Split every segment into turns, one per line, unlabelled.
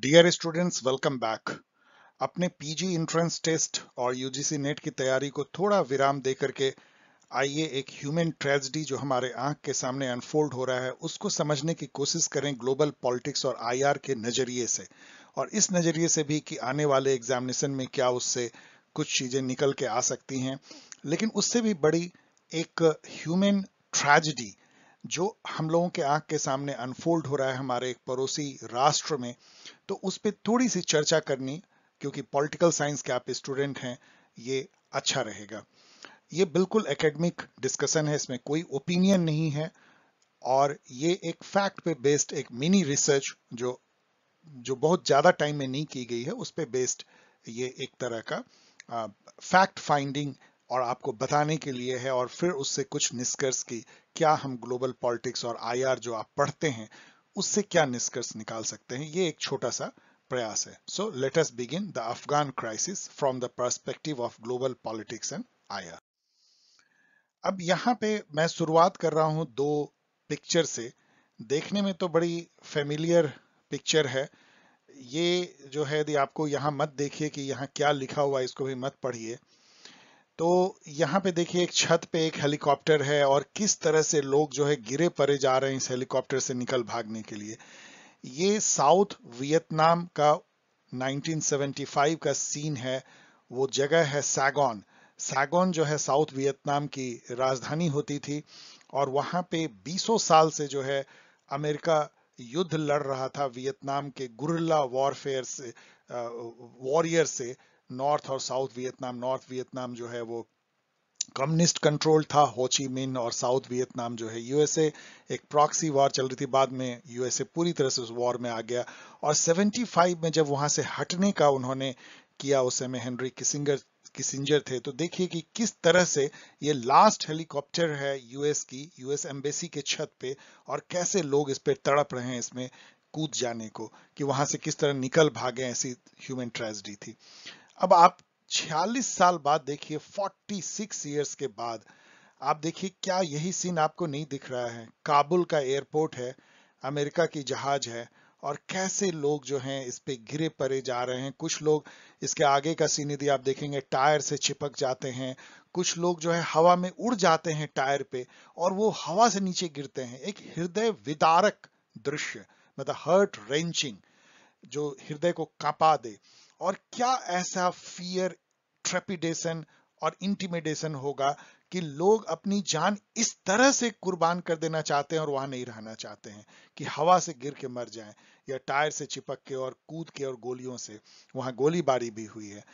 dear students welcome back अपने PG entrance test और UGC NET की तैयारी को थोड़ा विराम दे करके आइए एक ह्यूमन ट्रेजिडी जो हमारे आंख के सामने अनफोल्ड हो रहा है उसको समझने की कोशिश करें ग्लोबल पॉलिटिक्स और आईआर के नज़रिए से और इस नज़रिए से भी कि आने वाले एग्जामिनेशन में क्या उससे कुछ चीज़ें निकल के आ सकती हैं लेकिन उससे भी बड़ी एक ह्यूमन ट्रेजिडी जो हम लोगों के आंख के सामने अनफोल्ड हो रहा है हमारे एक पड़ोसी राष्ट्र में तो उस पर थोड़ी सी चर्चा करनी क्योंकि पॉलिटिकल साइंस के आप स्टूडेंट हैं ये अच्छा रहेगा ये बिल्कुल एकेडमिक डिस्कशन है इसमें कोई ओपिनियन नहीं है और ये एक फैक्ट पे बेस्ड एक मिनी रिसर्च जो जो बहुत ज़्यादा टाइम में नहीं की गई है उस पर बेस्ड ये एक तरह का फैक्ट फाइंडिंग और आपको बताने के लिए है और फिर उससे कुछ निष्कर्ष की क्या हम ग्लोबल पॉलिटिक्स और आईआर जो आप पढ़ते हैं उससे क्या निष्कर्ष निकाल सकते हैं ये एक छोटा सा प्रयास है so let us begin the Afghan crisis from the perspective of global politics and IR अब यहाँ पे मैं शुरुआत कर रहा हूं दो पिक्चर से देखने में तो बड़ी फेमिलियर पिक्चर है ये जो है यदि आपको यहाँ मत देखिए कि यहाँ क्या लिखा हुआ है इसको भी मत पढ़िए तो यहाँ पे देखिए एक छत पे एक हेलीकॉप्टर है और किस तरह से लोग जो है गिरे परे जा रहे हैं इस हेलीकॉप्टर से निकल भागने के लिए ये साउथ वियतनाम का 1975 का सीन है वो जगह है सैगोन सैगोन जो है साउथ वियतनाम की राजधानी होती थी और वहां पे बीसों साल से जो है अमेरिका युद्ध लड़ रहा था वियतनाम के गुरला वॉरफेयर से वॉरियर से नॉर्थ और साउथ वियतनाम नॉर्थ वियतनाम जो है वो कम्युनिस्ट कंट्रोल था होची मिन और साउथ वियतनाम जो है यूएसए एक प्रॉक्सी वॉर चल रही थी बाद में यूएसए पूरी तरह से उस वॉर में आ गया और 75 में जब वहां से हटने का उन्होंने किया उस समय हेनरी किसिंगर किसिंजर थे तो देखिए कि किस तरह से ये लास्ट हेलीकॉप्टर है यूएस की यूएस एम्बेसी के छत पे और कैसे लोग इस पर तड़प रहे हैं इसमें कूद जाने को कि वहां से किस तरह निकल भागे ऐसी ह्यूमन ट्रेजिडी थी अब आप 46 साल बाद देखिए 46 इयर्स के बाद आप देखिए क्या यही सीन आपको नहीं दिख रहा है काबुल का एयरपोर्ट है अमेरिका की जहाज है और कैसे लोग जो हैं इस पे गिरे परे जा रहे हैं कुछ लोग इसके आगे का सीन यदि आप देखेंगे टायर से चिपक जाते हैं कुछ लोग जो है हवा में उड़ जाते हैं टायर पे और वो हवा से नीचे गिरते हैं एक हृदय विदारक दृश्य मतलब हर्ट रेंचिंग जो हृदय को कांपा दे और क्या ऐसा फियर ट्रेपिडेशन और इंटिमिडेशन होगा कि लोग अपनी जान इस तरह से कुर्बान कर देना चाहते हैं और वहां नहीं रहना चाहते हैं कि हवा से गिर के मर जाएं या टायर से चिपक के और कूद के और गोलियों से वहां गोलीबारी भी हुई है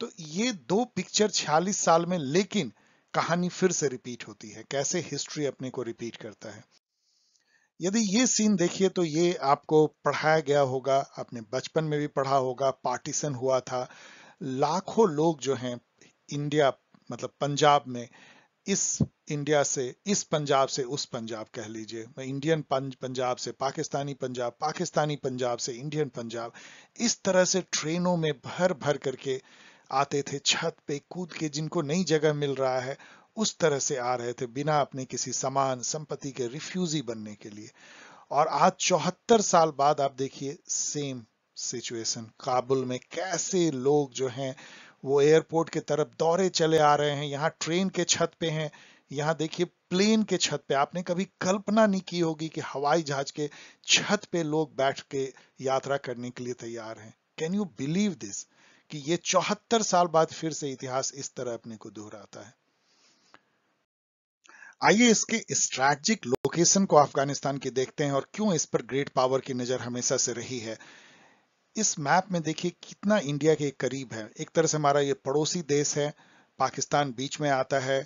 तो ये दो पिक्चर छियालीस साल में लेकिन कहानी फिर से रिपीट होती है कैसे हिस्ट्री अपने को रिपीट करता है यदि ये सीन देखिए तो ये आपको पढ़ाया गया होगा आपने बचपन में भी पढ़ा होगा पार्टीशन हुआ था लाखों लोग जो हैं इंडिया मतलब पंजाब में इस इंडिया से इस पंजाब से उस पंजाब कह लीजिए इंडियन पंजाब से पाकिस्तानी पंजाब पाकिस्तानी पंजाब से इंडियन पंजाब इस तरह से ट्रेनों में भर भर करके आते थे छत पे कूद के जिनको नई जगह मिल रहा है उस तरह से आ रहे थे बिना अपने किसी समान संपत्ति के रिफ्यूजी बनने के लिए और आज चौहत्तर साल बाद आप देखिए सेम सिचुएशन काबुल में कैसे लोग जो हैं वो एयरपोर्ट के तरफ दौरे चले आ रहे हैं यहाँ ट्रेन के छत पे हैं यहाँ देखिए प्लेन के छत पे आपने कभी कल्पना नहीं की होगी कि हवाई जहाज के छत पे लोग बैठ के यात्रा करने के लिए तैयार हैं कैन यू बिलीव दिस कि ये चौहत्तर साल बाद फिर से इतिहास इस तरह अपने को दोहराता है आइए इसके स्ट्रैटेजिक लोकेशन को अफगानिस्तान की देखते हैं और क्यों इस पर ग्रेट पावर की नजर हमेशा से रही है इस मैप में देखिए कितना इंडिया के करीब है एक तरह से हमारा ये पड़ोसी देश है पाकिस्तान बीच में आता है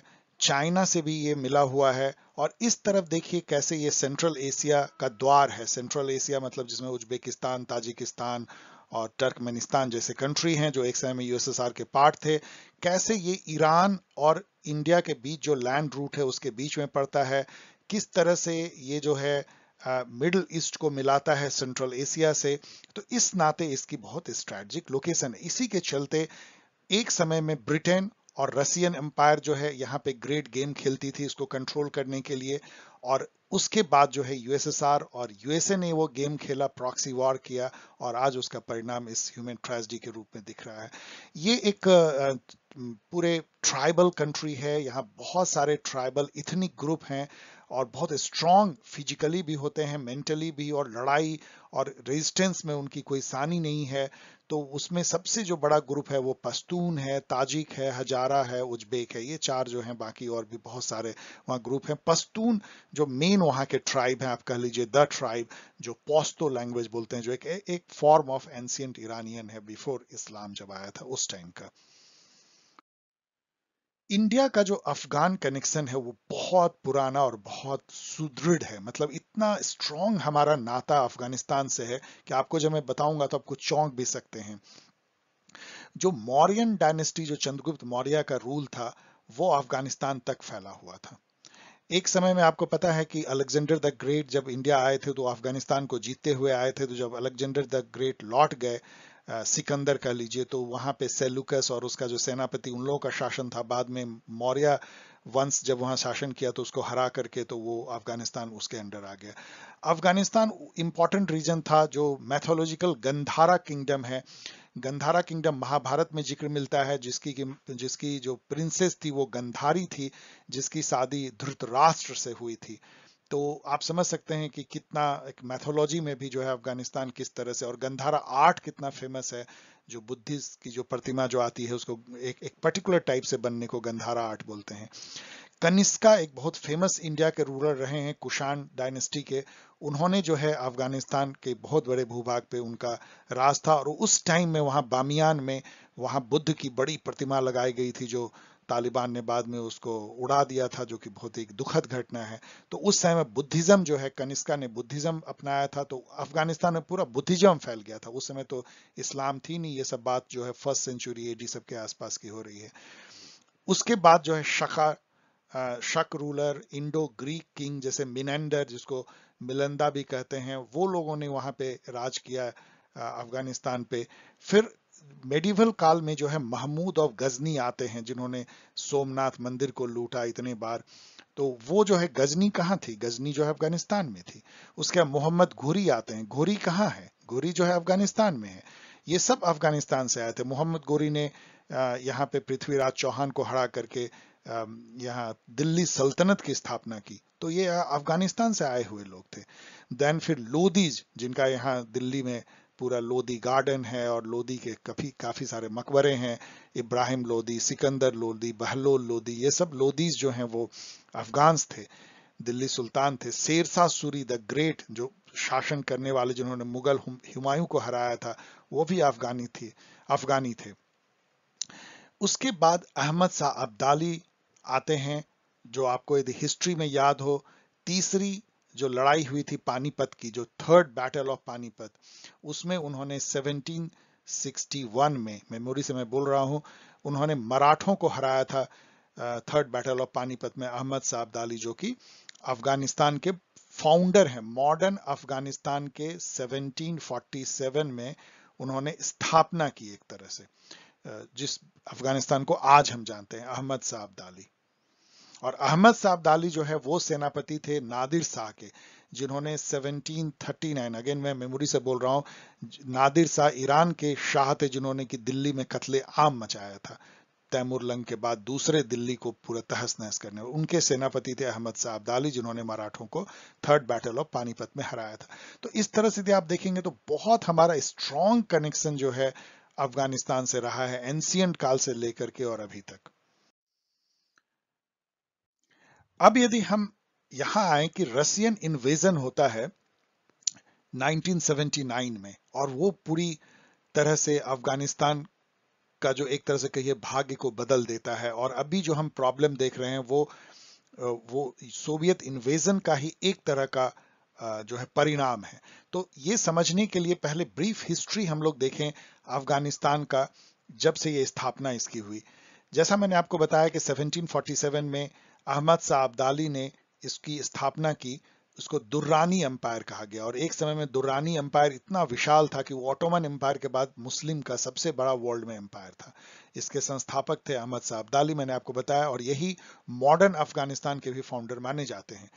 चाइना से भी ये मिला हुआ है और इस तरफ देखिए कैसे ये सेंट्रल एशिया का द्वार है सेंट्रल एशिया मतलब जिसमें उज्बेकिस्तान ताजिकिस्तान और टर्कमेनिस्तान जैसे कंट्री हैं जो एक समय में यूएसएसआर के पार्ट थे कैसे ये ईरान और इंडिया के बीच जो लैंड रूट है उसके बीच में पड़ता है किस तरह से ये जो है मिडल uh, ईस्ट को मिलाता है सेंट्रल एशिया से तो इस नाते इसकी बहुत स्ट्रैटेजिक लोकेशन है इसी के चलते एक समय में ब्रिटेन और रसियन एम्पायर जो है यहाँ पे ग्रेट गेम खेलती थी इसको कंट्रोल करने के लिए और उसके बाद जो है यूएसएसआर और यूएसए ने वो गेम खेला प्रॉक्सी वॉर किया और आज उसका परिणाम इस ह्यूमन ट्रेजिडी के रूप में दिख रहा है ये एक पूरे ट्राइबल कंट्री है यहाँ बहुत सारे ट्राइबल इथनिक ग्रुप हैं और बहुत स्ट्रांग फिजिकली भी होते हैं मेंटली भी और लड़ाई और रेजिस्टेंस में उनकी कोई सानी नहीं है तो उसमें सबसे जो बड़ा ग्रुप है वो पश्तून है ताजिक है हजारा है उज्बेक है ये चार जो हैं बाकी और भी बहुत सारे वहाँ ग्रुप हैं पश्तून जो मेन वहाँ के ट्राइब हैं आप कह लीजिए द ट्राइब जो पोस्तो लैंग्वेज बोलते हैं जो एक एक फॉर्म ऑफ एंशियंट ईरानियन है बिफोर इस्लाम जब आया था उस टाइम का इंडिया का जो अफगान कनेक्शन है वो बहुत पुराना और बहुत सुदृढ़ है मतलब इतना स्ट्रांग हमारा नाता अफगानिस्तान से है कि आपको जब मैं बताऊंगा तो आपको चौंक भी सकते हैं जो मौर्यन डायनेस्टी जो चंद्रगुप्त मौर्य का रूल था वो अफगानिस्तान तक फैला हुआ था एक समय में आपको पता है कि अलेक्जेंडर द ग्रेट जब इंडिया आए थे तो अफगानिस्तान को जीतते हुए आए थे तो जब अलेक्जेंडर द ग्रेट लौट गए सिकंदर कह लीजिए तो वहां पे सेलुकस और उसका जो सेनापति उन लोगों का शासन था बाद में मौर्य वंश जब वहां शासन किया तो उसको हरा करके तो वो अफगानिस्तान उसके अंडर आ गया अफगानिस्तान इंपॉर्टेंट रीजन था जो मैथोलॉजिकल गंधारा किंगडम है गंधारा किंगडम महाभारत में जिक्र मिलता है जिसकी जिसकी जो प्रिंसेस थी वो गंधारी थी जिसकी शादी धृतराष्ट्र से हुई थी तो आप समझ सकते हैं कि कितना एक मैथोलॉजी में भी जो है अफगानिस्तान किस तरह से और गंधारा आर्ट कितना फेमस है जो बुद्धिस्ट की जो प्रतिमा जो आती है उसको एक एक पर्टिकुलर टाइप से बनने को गंधारा आर्ट बोलते हैं कनिष्का एक बहुत फेमस इंडिया के रूरल रहे हैं कुशान डायनेस्टी के उन्होंने जो है अफगानिस्तान के बहुत बड़े भूभाग पे उनका राज था और उस टाइम में वहां बामियान में वहां बुद्ध की बड़ी प्रतिमा लगाई गई थी जो तालिबान ने बाद में उसको उड़ा दिया था जो कि बहुत ही दुखद घटना है तो उस समय बुद्धिज्म जो है कनिष्का ने बुद्धिज्म अपनाया था तो अफगानिस्तान में पूरा बुद्धिज्म फैल गया था उस समय तो इस्लाम थी नहीं ये सब बात जो है फर्स्ट सेंचुरी एडी सबके आसपास की हो रही है उसके बाद जो है Shaka Shak ruler Indo Greek king जैसे मिनेंडर जिसको मिलंदा भी कहते हैं वो लोगों ने वहां पे राज किया अफगानिस्तान पे फिर मेडिवल काल में जो है महमूद ऑफ गजनी आते हैं जिन्होंने सोमनाथ मंदिर को लूटा इतने बार तो वो जो है गजनी कहाँ थी गजनी जो है अफगानिस्तान में थी उसके मोहम्मद घोरी आते हैं घोरी कहाँ है घोरी जो है अफगानिस्तान में है ये सब अफगानिस्तान से आए थे मोहम्मद घोरी ने यहाँ पे पृथ्वीराज चौहान को हरा करके यहाँ दिल्ली सल्तनत की स्थापना की तो ये अफगानिस्तान से आए हुए लोग थे देन फिर लोदीज जिनका यहाँ दिल्ली में पूरा लोदी गार्डन है और लोदी के काफी काफी सारे मकबरे हैं इब्राहिम लोदी सिकंदर लोदी बहलोल लोदी ये सब लोदीज जो हैं वो अफगान्स थे दिल्ली सुल्तान थे शेरशाह सूरी द ग्रेट जो शासन करने वाले जिन्होंने मुगल हुमायूं को हराया था वो भी अफगानी थी अफगानी थे उसके बाद अहमद शाह अब्दाली आते हैं जो आपको यदि हिस्ट्री में याद हो तीसरी जो लड़ाई हुई थी पानीपत की जो थर्ड बैटल ऑफ पानीपत उसमें उन्होंने 1761 में मेमोरी से मैं बोल रहा हूं उन्होंने मराठों को हराया था थर्ड बैटल ऑफ पानीपत में अहमद साहब दाली जो कि अफगानिस्तान के फाउंडर हैं मॉडर्न अफगानिस्तान के 1747 में उन्होंने स्थापना की एक तरह से जिस अफगानिस्तान को आज हम जानते हैं अहमद साहब दाली और अहमद साहब दाली जो है वो सेनापति थे नादिर शाह के जिन्होंने 1739 अगेन मैं मेमोरी से बोल रहा हूँ नादिर शाह ईरान के शाह थे जिन्होंने की दिल्ली में कत्ले आम मचाया था तैमूर लंग के बाद दूसरे दिल्ली को पूरा तहस नहस करने उनके सेनापति थे अहमद शाह अब्दाली जिन्होंने मराठों को थर्ड बैटल ऑफ पानीपत में हराया था तो इस तरह से आप देखेंगे तो बहुत हमारा स्ट्रॉन्ग कनेक्शन जो है अफगानिस्तान से रहा है एंसियंट काल से लेकर के और अभी तक अब यदि हम यहां आए कि रसियन इन्वेजन होता है 1979 में और वो पूरी तरह से अफगानिस्तान का जो एक तरह से कहिए भाग्य को बदल देता है और अभी जो हम प्रॉब्लम देख रहे हैं वो वो सोवियत इन्वेजन का ही एक तरह का जो है परिणाम है तो ये समझने के लिए पहले ब्रीफ हिस्ट्री हम लोग देखें अफगानिस्तान का जब से ये स्थापना इसकी हुई जैसा मैंने आपको बताया कि 1747 में अहमद शाह अब्दाली ने इसकी स्थापना की उसको दुर्रानी एम्पायर कहा गया और एक समय में दुर्रानी एम्पायर इतना विशाल था कि वो ऑटोमन एम्पायर के बाद मुस्लिम का सबसे बड़ा वर्ल्ड में एम्पायर था इसके संस्थापक थे अहमद साहब दाली मैंने आपको बताया और यही मॉडर्न अफगानिस्तान के भी फाउंडर माने जाते हैं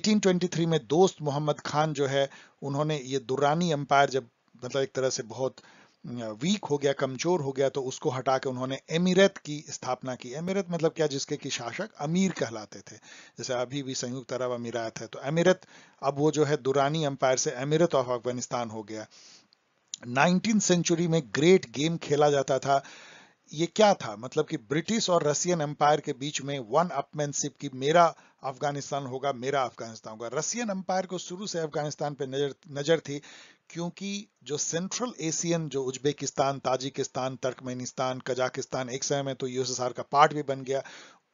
1823 में दोस्त मोहम्मद खान जो है उन्होंने ये दुर्रानी एम्पायर जब मतलब एक तरह से बहुत वीक हो गया कमजोर हो गया तो उसको हटा के उन्होंने एमिरत की स्थापना की एमिरत मतलब क्या जिसके कि शासक अमीर कहलाते थे जैसे अभी भी संयुक्त अरब अमीरात है तो अमीरत अब वो जो है दुरानी अंपायर से अमीरत ऑफ अफगानिस्तान हो गया नाइनटीन सेंचुरी में ग्रेट गेम खेला जाता था ये क्या था मतलब कि ब्रिटिश और रशियन एम्पायर के बीच में वन अपमैनशिप की मेरा अफगानिस्तान होगा मेरा अफगानिस्तान होगा रशियन एम्पायर को शुरू से अफगानिस्तान पे नजर नजर थी क्योंकि जो सेंट्रल एशियन जो उज्बेकिस्तान ताजिकिस्तान तर्कमेनिस्तान कजाकिस्तान एक समय में तो यूएसएसआर का पार्ट भी बन गया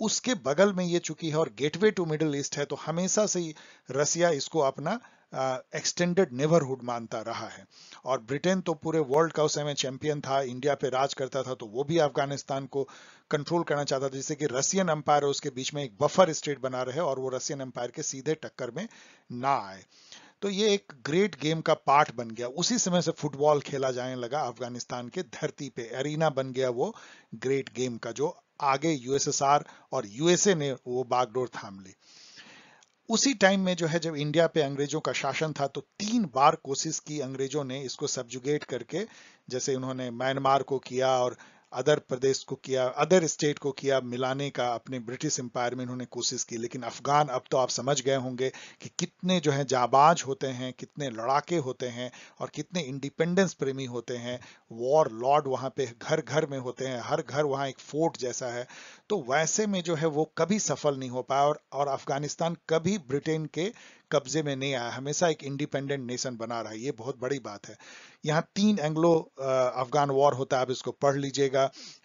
उसके बगल में ये चुकी है और गेटवे टू मिडिल ईस्ट है तो हमेशा से ही रसिया इसको अपना एक्सटेंडेड नेबरहुड मानता रहा है और ब्रिटेन तो पूरे वर्ल्ड का उस समय चैंपियन था इंडिया पे राज करता था तो वो भी अफगानिस्तान को कंट्रोल करना चाहता था जिससे कि रशियन एम्पायर उसके बीच में एक बफर स्टेट बना रहे और वो रशियन एम्पायर के सीधे टक्कर में ना आए तो ये एक ग्रेट गेम का पार्ट बन गया उसी समय से फुटबॉल खेला जाने लगा अफगानिस्तान के धरती पे एरिना बन गया वो ग्रेट गेम का जो आगे यूएसएसआर और यूएसए ने वो बागडोर थाम ली उसी टाइम में जो है जब इंडिया पे अंग्रेजों का शासन था तो तीन बार कोशिश की अंग्रेजों ने इसको सब्जुगेट करके जैसे उन्होंने म्यांमार को किया और अदर प्रदेश को किया अदर स्टेट को किया मिलाने का अपने ब्रिटिश एम्पायर में इन्होंने कोशिश की लेकिन अफगान अब तो आप समझ गए होंगे कि कितने जो है जाबाज होते हैं कितने लड़ाके होते हैं और कितने इंडिपेंडेंस प्रेमी होते हैं वॉर लॉर्ड वहां पे घर घर में होते हैं हर घर वहाँ एक फोर्ट जैसा है तो वैसे में जो है वो कभी सफल नहीं हो पाया और, और अफगानिस्तान कभी ब्रिटेन के कब्जे में नहीं आया हमेशा एक इंडिपेंडेंट नेशन बना रहा है ये बहुत बड़ी बात है यहाँ तीन एंग्लो अफगान वॉर होता है आप इसको पढ़ लीजिएगा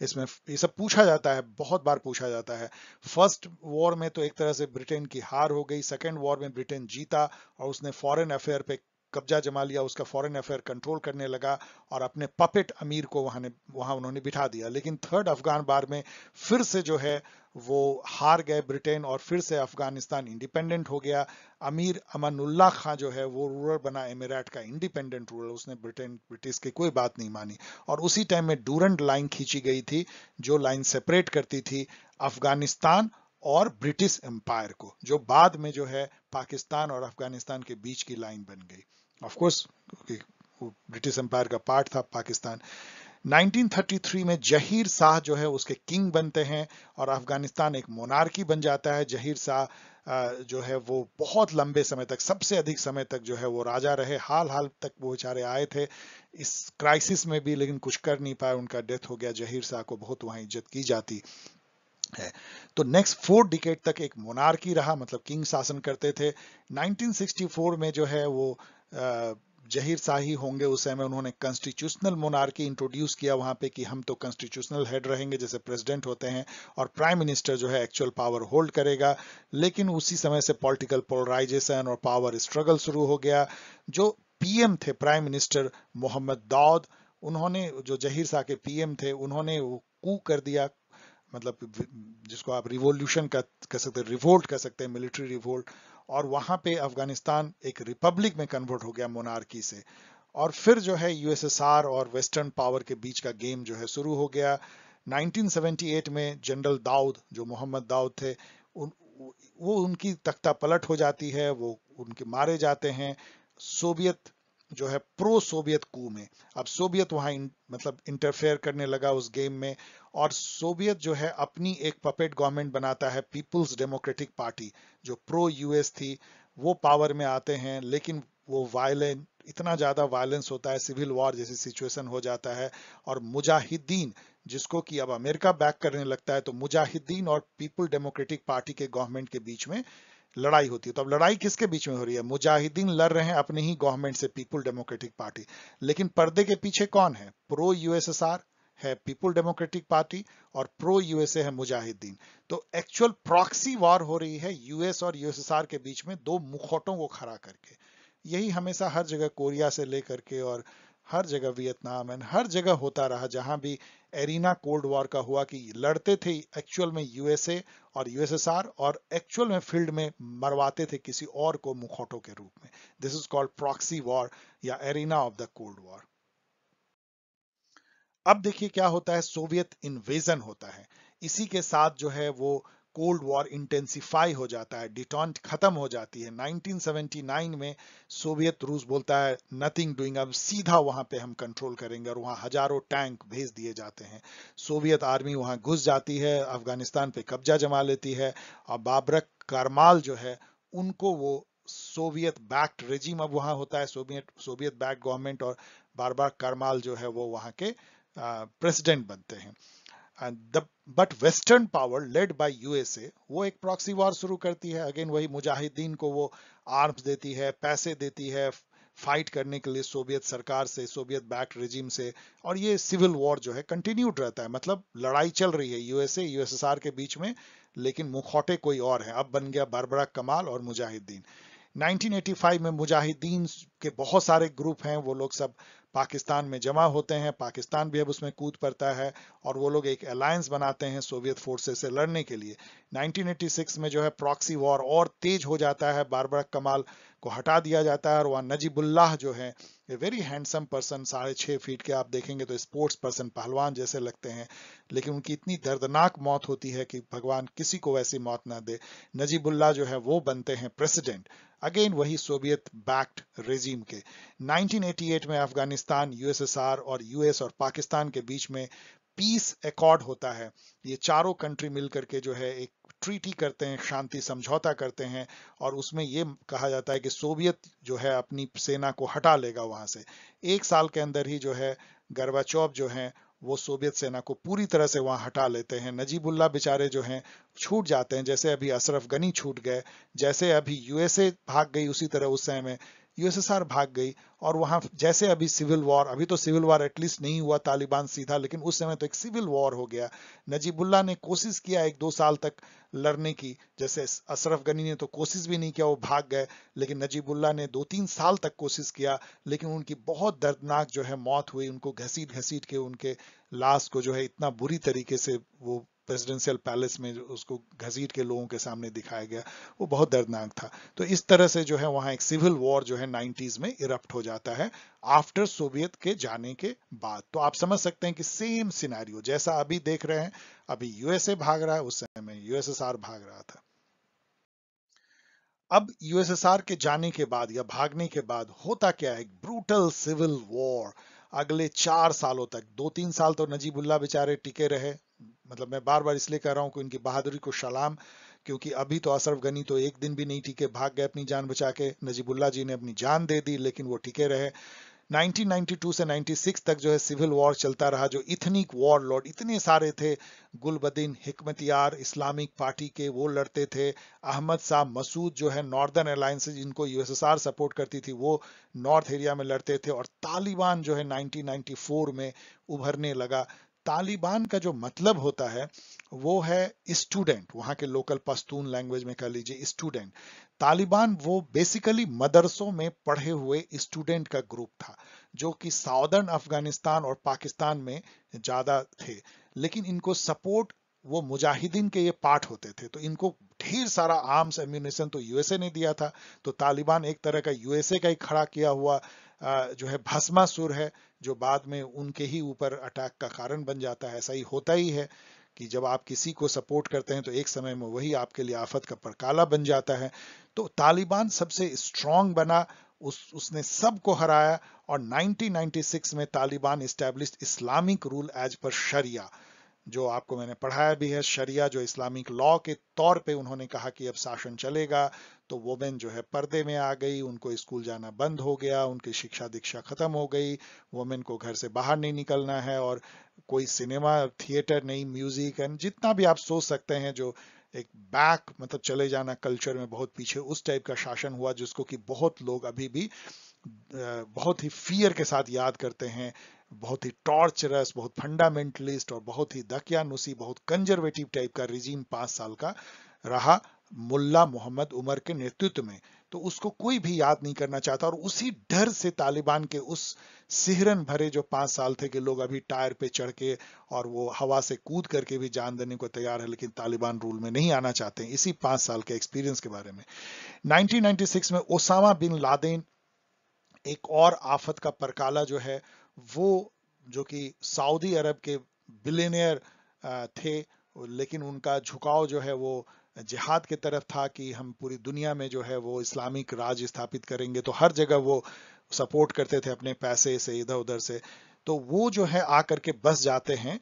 इसमें ये सब पूछा जाता है बहुत बार पूछा जाता है फर्स्ट वॉर में तो एक तरह से ब्रिटेन की हार हो गई सेकेंड वॉर में ब्रिटेन जीता और उसने फॉरन अफेयर पे कब्जा जमा लिया उसका फॉरेन अफेयर कंट्रोल करने लगा और अपने पपेट अमीर को वहां ने वहां उन्होंने बिठा दिया लेकिन थर्ड अफगान बार में फिर से जो है वो हार गए ब्रिटेन और फिर से अफगानिस्तान इंडिपेंडेंट हो गया अमीर अमानुल्ला खां जो है वो रूलर बना एमिरेट का इंडिपेंडेंट रूलर उसने ब्रिटेन ब्रिटिश की कोई बात नहीं मानी और उसी टाइम में डूरेंट लाइन खींची गई थी जो लाइन सेपरेट करती थी अफगानिस्तान और ब्रिटिश एम्पायर को जो बाद में जो है पाकिस्तान और अफगानिस्तान के बीच की लाइन बन गई ऑफ कोर्स ब्रिटिश एम्पायर का पार्ट था पाकिस्तान 1933 में जहीर शाह जो है उसके किंग बनते हैं और अफगानिस्तान एक मोनार्की बन जाता है जहीर शाह जो है वो बहुत लंबे समय तक सबसे अधिक समय तक जो है वो राजा रहे हाल हाल तक वो बेचारे आए थे इस क्राइसिस में भी लेकिन कुछ कर नहीं पाए उनका डेथ हो गया जहीर शाह को बहुत वहां इज्जत की जाती है तो नेक्स्ट फोर डिकेट तक एक मोनार्की रहा मतलब किंग शासन करते थे 1964 में जो है वो जहीर शाही होंगे उस समय उन्होंने कॉन्स्टिट्यूशनल मोनार्की इंट्रोड्यूस किया वहां पे कि हम तो कॉन्स्टिट्यूशनल हेड रहेंगे जैसे प्रेसिडेंट होते हैं और प्राइम मिनिस्टर जो है एक्चुअल पावर होल्ड करेगा लेकिन उसी समय से पॉलिटिकल पोलराइजेशन और पावर स्ट्रगल शुरू हो गया जो पीएम थे प्राइम मिनिस्टर मोहम्मद दाऊद उन्होंने जो जहीर शाह के पीएम थे उन्होंने कू कर दिया मतलब जिसको आप रिवोल्यूशन कह सकते हैं रिवोल्ट कह सकते हैं मिलिट्री रिवोल्ट और वहां पे अफगानिस्तान एक रिपब्लिक में कन्वर्ट हो गया मोनार्की से और फिर जो है यूएसएसआर और वेस्टर्न पावर के बीच का गेम जो है शुरू हो गया 1978 में जनरल दाऊद जो मोहम्मद दाऊद थे उन, वो उनकी तख्ता पलट हो जाती है वो उनके मारे जाते हैं सोवियत जो है प्रो सोवियत कू में अब सोवियत वहां इन, मतलब इंटरफेयर करने लगा उस गेम में और सोवियत जो है अपनी एक पपेट गवर्नमेंट बनाता है पीपुल्स डेमोक्रेटिक पार्टी जो प्रो यूएस थी वो पावर में आते हैं लेकिन वो वायलेंट इतना ज़्यादा वायलेंस होता है सिविल वॉर जैसी सिचुएशन हो जाता है और मुजाहिदीन जिसको कि अब अमेरिका बैक करने लगता है तो मुजाहिदीन और पीपुल डेमोक्रेटिक पार्टी के गवर्नमेंट के बीच में लड़ाई होती है तो अब लड़ाई किसके बीच में हो रही है मुजाहिदीन लड़ रहे हैं अपने ही गवर्नमेंट से पीपुल डेमोक्रेटिक पार्टी लेकिन पर्दे के पीछे कौन है प्रो यूएसएसआर है पीपुल डेमोक्रेटिक पार्टी और प्रो यूएसए है मुजाहिदीन तो एक्चुअल प्रॉक्सी वॉर हो रही है यूएस और यूएसएसआर के बीच में दो मुखौटों को खड़ा करके यही हमेशा हर जगह कोरिया से लेकर के और हर जगह वियतनाम एंड हर जगह होता रहा जहां भी एरिना कोल्ड वॉर का हुआ कि लड़ते थे एक्चुअल में यूएसए और यूएसएसआर और एक्चुअल में फील्ड में मरवाते थे किसी और को मुखौटों के रूप में this is called proxy war या arena of the cold war अब देखिए क्या होता है सोवियत इन्वेजन होता है इसी के साथ जो है वो कोल्ड वॉर इंटेंसिफाई हो जाता है डिटॉन्ट खत्म हो जाती है 1979 में सोवियत रूस बोलता है नथिंग डूइंग अब सीधा वहां पे हम कंट्रोल करेंगे और वहां हजारों टैंक भेज दिए जाते हैं सोवियत आर्मी वहां घुस जाती है अफगानिस्तान पे कब्जा जमा लेती है और बाबरक करमाल जो है उनको वो सोवियत बैक्ड रेजिम अब वहां होता है सोवियत सोवियत बैक्ड गवर्नमेंट और बार बार करमाल जो है वो वहां के प्रेसिडेंट बनते हैं and the but western power led by USA वो एक प्रॉक्सी वॉर शुरू करती है अगेन वही मुजाहिदीन को वो आर्म्स देती है पैसे देती है फाइट करने के लिए सोवियत सरकार से सोवियत बैक्ड रिजीम से और ये सिविल वॉर जो है कंटिन्यूड रहता है मतलब लड़ाई चल रही है यूएसए यूएसएसआर के बीच में लेकिन मुखौटे कोई और है अब बन गया बरबरा कमाल और मुजाहिदीन 1985 में मुजाहिदीन के बहुत सारे ग्रुप हैं वो लोग सब पाकिस्तान में जमा होते हैं पाकिस्तान भी अब उसमें कूद पड़ता है और वो लोग एक अलायंस बनाते हैं सोवियत फोर्सेस से लड़ने के लिए 1986 में जो है प्रॉक्सी वॉर और तेज हो जाता है बारबरा कमाल को हटा दिया जाता है और वहाँ नजीबुल्लाह जो है ए वेरी हैंडसम पर्सन साढ़े छः फीट के आप देखेंगे तो स्पोर्ट्स पर्सन पहलवान जैसे लगते हैं लेकिन उनकी इतनी दर्दनाक मौत होती है कि भगवान किसी को वैसी मौत ना दे नजीबुल्ला जो है वो बनते हैं प्रेसिडेंट अगेन वही सोवियत बैक्ड रेजीम के 1988 में अफगानिस्तान यूएसएसआर और यूएस और पाकिस्तान के बीच में पीस अकॉर्ड होता है ये चारों कंट्री मिलकर के जो है एक ट्रीटी करते हैं शांति समझौता करते हैं और उसमें ये कहा जाता है कि सोवियत जो है अपनी सेना को हटा लेगा वहां से एक साल के अंदर ही जो है गर्वाचौप जो है वो सोवियत सेना को पूरी तरह से वहां हटा लेते हैं नजीबुल्ला बेचारे जो हैं छूट जाते हैं जैसे अभी अशरफ गनी छूट गए जैसे अभी यूएसए भाग गई उसी तरह उस समय में यूएसएसआर भाग गई और वहां जैसे अभी सिविल वॉर अभी तो सिविल वॉर एटलीस्ट नहीं हुआ तालिबान सीधा लेकिन उस समय तो एक सिविल वॉर हो गया नजीबुल्ला ने कोशिश किया एक दो साल तक लड़ने की जैसे अशरफ गनी ने तो कोशिश भी नहीं किया वो भाग गए लेकिन नजीबुल्ला ने दो तीन साल तक कोशिश किया लेकिन उनकी बहुत दर्दनाक जो है मौत हुई उनको घसीट घसीट के उनके लाश को जो है इतना बुरी तरीके से वो प्रेसिडेंशियल पैलेस में उसको घसीट के लोगों के सामने दिखाया गया वो बहुत दर्दनाक था तो इस तरह से जो है वहां एक सिविल वॉर जो है नाइन्टीज में इरप्ट हो जाता है आफ्टर सोवियत के जाने के बाद तो आप समझ सकते हैं कि सेम सिनारियो जैसा अभी देख रहे हैं अभी यूएसए भाग रहा है उस समय में यूएसएसआर भाग रहा था अब यूएसएसआर के जाने के बाद या भागने के बाद होता क्या है ब्रूटल सिविल वॉर अगले चार सालों तक दो तीन साल तो नजीबुल्ला बेचारे टिके रहे मतलब मैं बार बार इसलिए कह रहा हूँ कि उनकी बहादुरी को सलाम क्योंकि अभी तो अशरफ गनी तो एक दिन भी नहीं टीके भाग गए अपनी जान बचा के नजीबुल्ला जी ने अपनी जान दे दी लेकिन वो टिके रहे 1992 से 96 तक जो है सिविल वॉर चलता रहा जो इथनिक वॉर लॉर्ड इतने सारे थे गुलबदीन हमतयार इस्लामिक पार्टी के वो लड़ते थे अहमद शाह मसूद जो है नॉर्दर्न अलायंस जिनको यूएसएसआर सपोर्ट करती थी वो नॉर्थ एरिया में लड़ते थे और तालिबान जो है 1994 में उभरने लगा तालिबान का जो मतलब होता है वो है स्टूडेंट वहां के लोकल पस्तून लैंग्वेज में कह लीजिए स्टूडेंट तालिबान वो बेसिकली मदरसों में पढ़े हुए स्टूडेंट का ग्रुप था जो कि साउदर्न अफगानिस्तान और पाकिस्तान में ज्यादा थे लेकिन इनको सपोर्ट वो मुजाहिदीन के ये पार्ट होते थे तो इनको ढेर सारा आर्म्स एम्यूनेशन तो यूएसए ने दिया था तो तालिबान एक तरह का यूएसए का ही खड़ा किया हुआ जो है भस्मासुर है जो बाद में उनके ही ऊपर अटैक का कारण बन जाता है ऐसा ही होता ही है कि जब आप किसी को सपोर्ट करते हैं तो एक समय में वही आपके लिए आफत का परकाला बन जाता है तो तालिबान सबसे स्ट्रांग बना उस उसने सबको हराया और 1996 में Taliban establish Islamic rule as पर शरिया जो आपको मैंने पढ़ाया भी है शरिया जो इस्लामिक लॉ के तौर पे उन्होंने कहा कि अब शासन चलेगा तो वोमेन जो है पर्दे में आ गई उनको स्कूल जाना बंद हो गया उनकी शिक्षा दीक्षा खत्म हो गई वोमेन को घर से बाहर नहीं निकलना है और कोई सिनेमा थिएटर नहीं म्यूजिक एंड जितना भी आप सोच सकते हैं जो एक बैक मतलब चले जाना कल्चर में बहुत पीछे उस टाइप का शासन हुआ जिसको कि बहुत लोग अभी भी बहुत ही फियर के साथ याद करते हैं बहुत ही टॉर्चरस बहुत फंडामेंटलिस्ट और बहुत ही दकियानुसी बहुत कंजर्वेटिव टाइप का रिजीम पांच साल का रहा मुल्ला मोहम्मद उमर के नेतृत्व में तो उसको कोई भी याद नहीं करना चाहता और उसी डर से तालिबान के उस सिहरन भरे जो पांच साल थे कि लोग अभी टायर पे चढ़ के और वो हवा से कूद करके भी जान देने को तैयार है लेकिन तालिबान रूल में नहीं आना चाहते हैं इसी पांच साल के एक्सपीरियंस के बारे में 1996 में ओसामा बिन लादेन एक और आफत का परकाला जो है वो जो कि सऊदी अरब के बिलेनियर थे लेकिन उनका झुकाव जो है वो जिहाद के तरफ था कि हम पूरी दुनिया में जो है वो इस्लामिक राज स्थापित करेंगे तो हर जगह वो सपोर्ट करते थे अपने पैसे से इधर उधर से तो वो जो है आकर के बस जाते हैं